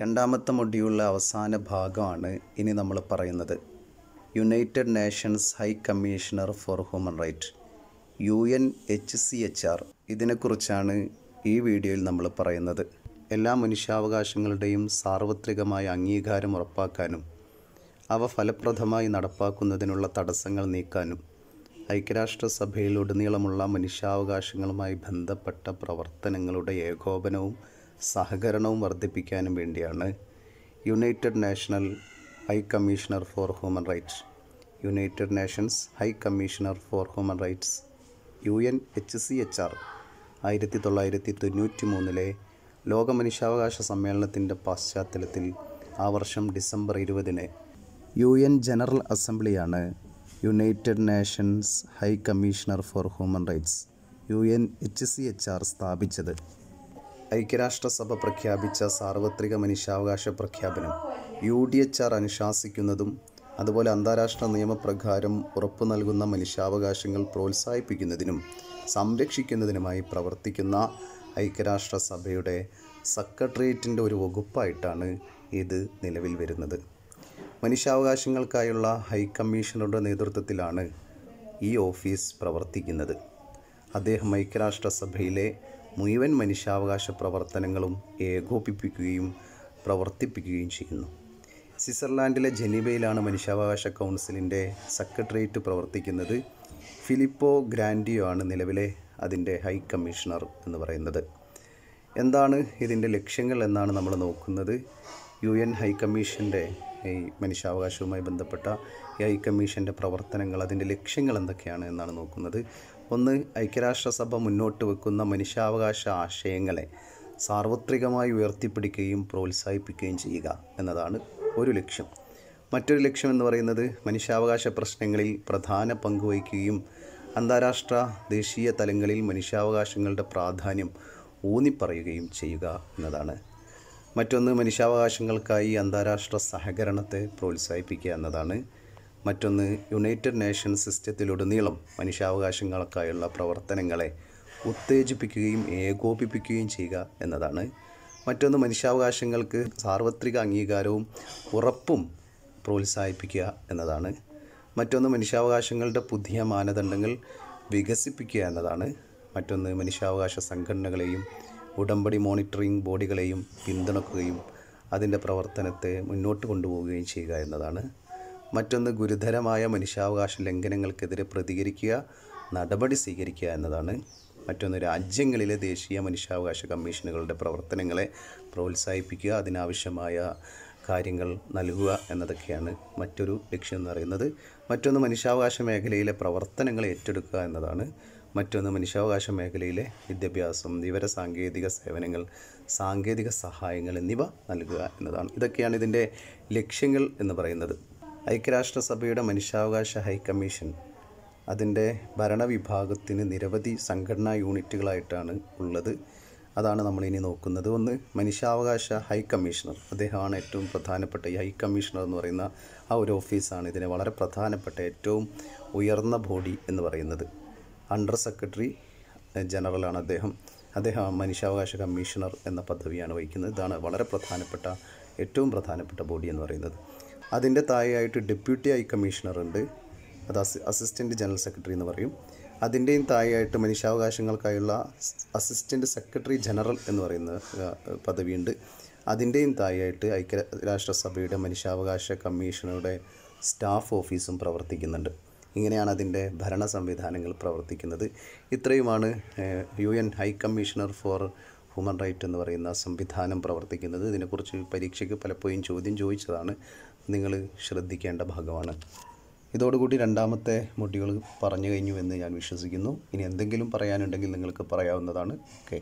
രണ്ടാമത്തെ മൊഡ്യൂളിലെ അവസാന ഭാഗമാണ് ഇനി നമ്മൾ പറയുന്നത് united nations high commissioner for human right U N H C H R ഇതിനെക്കുറിച്ചാണ് ഈ വീഡിയോയിൽ നമ്മൾ പറയുന്നത് എല്ലാ മനുഷ്യാവകാശങ്ങളുടെയും സാർവത്രികമായ അംഗീകാരം ഉറപ്പാക്കാനും അവ ഫലപ്രദമായി നടപ്പാക്കുന്നതിനുള്ള തടസ്സങ്ങൾ നീക്കാനും ഐക്യരാഷ്ട്രസഭയിലുടനീളമുള്ള ഉടനീളമുള്ള മനുഷ്യാവകാശങ്ങളുമായി ബന്ധപ്പെട്ട പ്രവർത്തനങ്ങളുടെ ഏകോപനവും സഹകരണവും വർദ്ധിപ്പിക്കാനും വേണ്ടിയാണ് united national high commissioner for human rights united nations high commissioner for human rights U N H C H R ആയിരത്തി തൊള്ളായിരത്തി തൊണ്ണൂറ്റി മൂന്നിലെ ലോക മനുഷ്യാവകാശ സമ്മേളനത്തിൻ്റെ പശ്ചാത്തലത്തിൽ ആ വർഷം ഡിസംബർ ഇരുപതിന് യു എൻ ജനറൽ അസംബ്ലിയാണ് united nations high commissioner for human rights U N H C H R സ്ഥാപിച്ചത് ഐക്യരാഷ്ട്രസഭ പ്രഖ്യാപിച്ച സാർവത്രിക മനുഷ്യാവകാശ പ്രഖ്യാപനം യു ഡി എച്ച് ആർ അനുശാസിക്കുന്നതും അതുപോലെ അന്താരാഷ്ട്ര നിയമപ്രകാരം ഉറപ്പു നൽകുന്ന മനുഷ്യാവകാശങ്ങൾ പ്രോത്സാഹിപ്പിക്കുന്നതിനും സംരക്ഷിക്കുന്നതിനുമായി പ്രവർത്തിക്കുന്ന ഐക്യരാഷ്ട്രസഭയുടെ സെക്രട്ടേറിയറ്റിൻ്റെ ഒരു വകുപ്പായിട്ടാണ് ഇത് നിലവിൽ വരുന്നത് മനുഷ്യാവകാശങ്ങൾക്കായുള്ള ഹൈക്കമ്മീഷണറുടെ നേതൃത്വത്തിലാണ് ഈ ഓഫീസ് പ്രവർത്തിക്കുന്നത് അദ്ദേഹം ഐക്യരാഷ്ട്രസഭയിലെ മുഴുവൻ മനുഷ്യാവകാശ പ്രവർത്തനങ്ങളും ഏകോപിപ്പിക്കുകയും പ്രവർത്തിപ്പിക്കുകയും ചെയ്യുന്നു സ്വിറ്റ്സർലാൻഡിലെ ജനീവയിലാണ് മനുഷ്യാവകാശ കൗൺസിലിൻ്റെ സെക്രട്ടേറിയറ്റ് പ്രവർത്തിക്കുന്നത് ഫിലിപ്പോ ഗ്രാൻഡിയോ ആണ് നിലവിലെ അതിൻ്റെ ഹൈ കമ്മീഷണർ എന്ന് പറയുന്നത് എന്താണ് ഇതിൻ്റെ ലക്ഷ്യങ്ങൾ എന്നാണ് നമ്മൾ നോക്കുന്നത് യു എൻ ഹൈ കമ്മീഷൻ്റെ ഈ മനുഷ്യാവകാശവുമായി ബന്ധപ്പെട്ട ഈ ഹൈക്കമ്മീഷൻ്റെ പ്രവർത്തനങ്ങൾ അതിൻ്റെ ലക്ഷ്യങ്ങൾ എന്തൊക്കെയാണ് എന്നാണ് നോക്കുന്നത് ഒന്ന് ഐക്യരാഷ്ട്രസഭ മുന്നോട്ട് വെക്കുന്ന മനുഷ്യാവകാശ ആശയങ്ങളെ സാർവത്രികമായി ഉയർത്തിപ്പിടിക്കുകയും പ്രോത്സാഹിപ്പിക്കുകയും ചെയ്യുക എന്നതാണ് ഒരു ലക്ഷ്യം മറ്റൊരു ലക്ഷ്യം എന്ന് പറയുന്നത് മനുഷ്യാവകാശ പ്രശ്നങ്ങളിൽ പ്രധാന പങ്കുവഹിക്കുകയും അന്താരാഷ്ട്ര ദേശീയ തലങ്ങളിൽ മനുഷ്യാവകാശങ്ങളുടെ പ്രാധാന്യം ഊന്നിപ്പറയുകയും ചെയ്യുക എന്നതാണ് മറ്റൊന്ന് മനുഷ്യാവകാശങ്ങൾക്കായി അന്താരാഷ്ട്ര സഹകരണത്തെ പ്രോത്സാഹിപ്പിക്കുക എന്നതാണ് മറ്റൊന്ന് യുണൈറ്റഡ് നേഷൻസ് സിസ്റ്റത്തിലുടനീളം മനുഷ്യാവകാശങ്ങൾക്കായുള്ള പ്രവർത്തനങ്ങളെ ഉത്തേജിപ്പിക്കുകയും ഏകോപിപ്പിക്കുകയും ചെയ്യുക എന്നതാണ് മറ്റൊന്ന് മനുഷ്യാവകാശങ്ങൾക്ക് സാർവത്രിക അംഗീകാരവും ഉറപ്പും പ്രോത്സാഹിപ്പിക്കുക എന്നതാണ് മറ്റൊന്ന് മനുഷ്യാവകാശങ്ങളുടെ പുതിയ മാനദണ്ഡങ്ങൾ വികസിപ്പിക്കുക എന്നതാണ് മറ്റൊന്ന് മനുഷ്യാവകാശ സംഘടനകളെയും ഉടമ്പടി മോണിറ്ററിംഗ് ബോഡികളെയും പിന്തുണക്കുകയും അതിൻ്റെ പ്രവർത്തനത്തെ മുന്നോട്ട് കൊണ്ടുപോവുകയും ചെയ്യുക എന്നതാണ് മറ്റൊന്ന് ഗുരുതരമായ മനുഷ്യാവകാശ ലംഘനങ്ങൾക്കെതിരെ പ്രതികരിക്കുക നടപടി സ്വീകരിക്കുക എന്നതാണ് മറ്റൊന്ന് രാജ്യങ്ങളിലെ ദേശീയ മനുഷ്യാവകാശ കമ്മീഷനുകളുടെ പ്രവർത്തനങ്ങളെ പ്രോത്സാഹിപ്പിക്കുക അതിനാവശ്യമായ കാര്യങ്ങൾ നൽകുക എന്നതൊക്കെയാണ് മറ്റൊരു ലക്ഷ്യം എന്ന് പറയുന്നത് മറ്റൊന്ന് മനുഷ്യാവകാശ മേഖലയിലെ പ്രവർത്തനങ്ങൾ ഏറ്റെടുക്കുക എന്നതാണ് മറ്റൊന്ന് മനുഷ്യാവകാശ മേഖലയിലെ വിദ്യാഭ്യാസം വിവര സാങ്കേതിക സേവനങ്ങൾ സാങ്കേതിക സഹായങ്ങൾ എന്നിവ നൽകുക എന്നതാണ് ഇതൊക്കെയാണ് ഇതിൻ്റെ ലക്ഷ്യങ്ങൾ എന്ന് പറയുന്നത് ഐക്യരാഷ്ട്രസഭയുടെ മനുഷ്യാവകാശ ഹൈക്കമ്മീഷൻ അതിൻ്റെ ഭരണവിഭാഗത്തിന് നിരവധി സംഘടനാ യൂണിറ്റുകളായിട്ടാണ് ഉള്ളത് അതാണ് നമ്മളിനി നോക്കുന്നത് ഒന്ന് മനുഷ്യാവകാശ ഹൈ കമ്മീഷണർ അദ്ദേഹമാണ് ഏറ്റവും പ്രധാനപ്പെട്ട ഈ ഹൈ കമ്മീഷണർ എന്ന് പറയുന്ന ആ ഒരു ഓഫീസാണ് ഇതിന് വളരെ പ്രധാനപ്പെട്ട ഏറ്റവും ഉയർന്ന ബോഡി എന്ന് പറയുന്നത് അണ്ടർ സെക്രട്ടറി ജനറലാണ് അദ്ദേഹം അദ്ദേഹം മനുഷ്യാവകാശ കമ്മീഷണർ എന്ന പദവിയാണ് വഹിക്കുന്നത് ഇതാണ് വളരെ പ്രധാനപ്പെട്ട ഏറ്റവും പ്രധാനപ്പെട്ട ബോഡി എന്ന് പറയുന്നത് അതിൻ്റെ താഴെയായിട്ട് ഡെപ്യൂട്ടി ഐ കമ്മീഷണർ ഉണ്ട് അത് അസിസ്റ്റൻറ്റ് ജനറൽ സെക്രട്ടറി എന്ന് പറയും അതിൻ്റെയും താഴെയായിട്ട് മനുഷ്യാവകാശങ്ങൾക്കായുള്ള അസിസ്റ്റൻറ്റ് സെക്രട്ടറി ജനറൽ എന്ന് പറയുന്ന പദവിയുണ്ട് അതിൻ്റെയും താഴെയായിട്ട് ഐക്യരാഷ്ട്രസഭയുടെ മനുഷ്യാവകാശ കമ്മീഷണറുടെ സ്റ്റാഫ് ഓഫീസും പ്രവർത്തിക്കുന്നുണ്ട് ഇങ്ങനെയാണ് അതിൻ്റെ ഭരണ സംവിധാനങ്ങൾ പ്രവർത്തിക്കുന്നത് ഇത്രയുമാണ് U N high commissioner for human right എന്ന് പറയുന്ന സംവിധാനം പ്രവർത്തിക്കുന്നത് ഇതിനെക്കുറിച്ച് പരീക്ഷയ്ക്ക് പലപ്പോഴും ചോദ്യം ചോദിച്ചതാണ് നിങ്ങൾ ശ്രദ്ധിക്കേണ്ട ഭാഗമാണ് ഇതോടുകൂടി രണ്ടാമത്തെ മൊഡ്യൂൾ പറഞ്ഞു കഴിഞ്ഞു എന്ന് ഞാൻ വിശ്വസിക്കുന്നു ഇനി എന്തെങ്കിലും പറയാനുണ്ടെങ്കിൽ നിങ്ങൾക്ക് പറയാവുന്നതാണ് ഓക്കെ